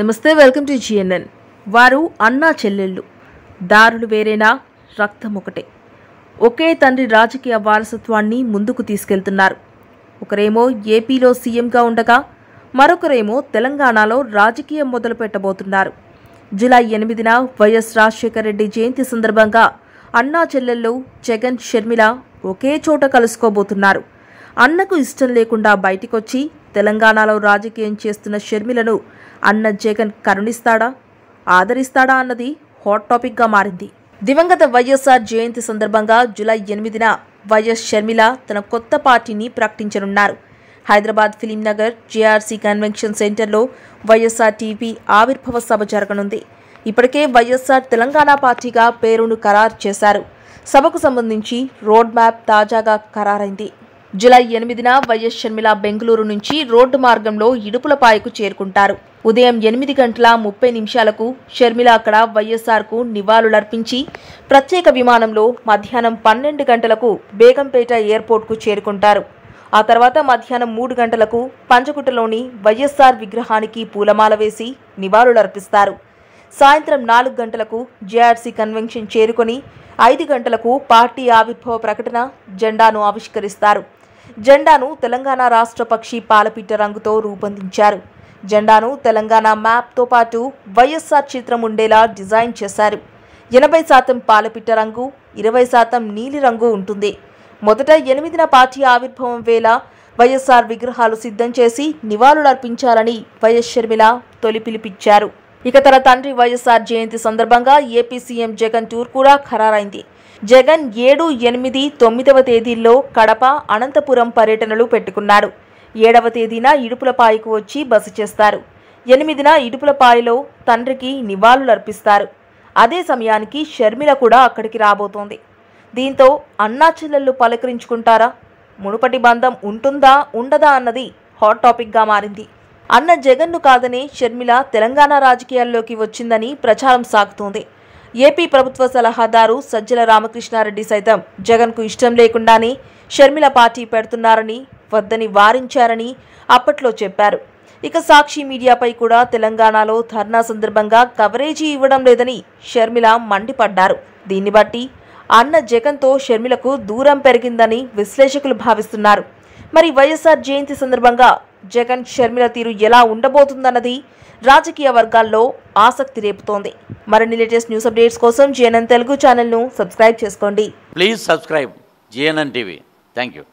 నమస్తే welcome to GNN వారు అన్నా చెల్లెళ్ళు దారులు వేరేనా రక్తం ఒకటే ఒకే తండ్రి రాజకీయ వారసత్వాన్ని ముందుకు తీసుకెళ్తున్నారు ఒకరేమో ఏపీలో సీఎంగా ఉండగా మరొకరేమో తెలంగాణలో రాజకీయం మొదలు పెట్టబోతున్నారు జూలై ఎనిమిదిన వైఎస్ రాజశేఖర రెడ్డి జయంతి సందర్భంగా అన్నా చెల్లెళ్ళు జగన్ షర్మిల ఒకే చోట కలుసుకోబోతున్నారు అన్నకు ఇష్టం లేకుండా బయటికొచ్చి తెలంగాణలో రాజకీయం చేస్తున్న షర్మిలను అన్న జగన్ కరుణిస్తాడా ఆదరిస్తాడా అన్నది హాట్ టాపిక్గా మారింది దివంగత వైఎస్ఆర్ జయంతి సందర్భంగా జూలై ఎనిమిదిన వైఎస్ షర్మిల తన కొత్త పార్టీని ప్రకటించనున్నారు హైదరాబాద్ ఫిలింనగర్ జేఆర్సీ కన్వెన్షన్ సెంటర్లో వైఎస్ఆర్ టీవీ ఆవిర్భవ సభ జరగనుంది ఇప్పటికే వైఎస్ఆర్ తెలంగాణ పార్టీగా పేరును ఖరారు చేశారు సభకు సంబంధించి రోడ్ మ్యాప్ తాజాగా ఖరారైంది జులై ఎనిమిదిన వైఎస్ షర్మిల బెంగళూరు నుంచి రోడ్డు మార్గంలో ఇడుపులపాయకు చేరుకుంటారు ఉదయం ఎనిమిది గంటల ముప్పై నిమిషాలకు షర్మిల అక్కడ వైఎస్ఆర్కు నివాళులర్పించి ప్రత్యేక విమానంలో మధ్యాహ్నం పన్నెండు గంటలకు బేగంపేట ఎయిర్పోర్ట్కు చేరుకుంటారు ఆ తర్వాత మధ్యాహ్నం మూడు గంటలకు పంచకుట్టలోని వైఎస్ఆర్ విగ్రహానికి పూలమాల వేసి నివాళులర్పిస్తారు సాయంత్రం నాలుగు గంటలకు జేఆర్సీ కన్వెన్షన్ చేరుకొని ఐదు గంటలకు పార్టీ ఆవిర్భావ ప్రకటన జెండాను ఆవిష్కరిస్తారు జెండాను తెలంగాణ రాష్ట్ర పక్షి పాలపిట్ట రంగుతో రూపొందించారు జెండాను తెలంగాణ మ్యాప్తో పాటు వైఎస్ఆర్ చిత్రం ఉండేలా డిజైన్ చేశారు ఎనభై శాతం పాలపిట్ట రంగు ఇరవై శాతం నీలి రంగు ఉంటుంది మొదట ఎనిమిదిన పార్టీ ఆవిర్భావం వేళ వైఎస్ఆర్ విగ్రహాలు సిద్ధం చేసి నివాళులర్పించాలని వైఎస్ షర్మిల తొలి పిలిపించారు ఇక తన తండ్రి వైఎస్ఆర్ జయంతి సందర్భంగా ఏపీ సీఎం జగన్ టూర్ కూడా ఖరారైంది జగన్ ఏడు ఎనిమిది తొమ్మిదవ తేదీల్లో కడప అనంతపురం పర్యటనలు పెట్టుకున్నాడు ఏడవ తేదీన ఇడుపులపాయకు వచ్చి బస చేస్తారు ఎనిమిదిన ఇడుపులపాయలో తండ్రికి నివాళులర్పిస్తారు అదే సమయానికి షర్మిల కూడా అక్కడికి రాబోతోంది దీంతో అన్నా చెల్లెళ్ళు పలకరించుకుంటారా మునుపటి బంధం ఉంటుందా ఉండదా అన్నది హాట్ టాపిక్గా మారింది అన్న జగన్ను కాదని షర్మిల తెలంగాణ రాజకీయాల్లోకి వచ్చిందని ప్రచారం సాగుతోంది ఏపీ ప్రభుత్వ సలహాదారు సజ్జల రామకృష్ణారెడ్డి సైతం జగన్కు ఇష్టం లేకుండానే షర్మిల పార్టీ పెడుతున్నారని వద్దని వారించారని అప్పట్లో చెప్పారు ఇక సాక్షి మీడియాపై కూడా తెలంగాణలో ధర్నా సందర్భంగా కవరేజీ ఇవ్వడం లేదని షర్మిల మండిపడ్డారు దీన్ని బట్టి అన్న జగన్తో షర్మిలకు దూరం పెరిగిందని విశ్లేషకులు భావిస్తున్నారు మరి వైఎస్ఆర్ జయంతి సందర్భంగా జగన్ షర్మిల తీరు ఎలా ఉండబోతుందన్నది రాజకీయ వర్గాల్లో ఆసక్తి రేపుతోంది మరిన్ని లేటెస్ట్ న్యూస్ అప్డేట్స్ కోసం జేఎన్ఎన్ తెలుగు ఛానల్ను సబ్స్క్రైబ్ చేసుకోండి please subscribe JNN TV thank you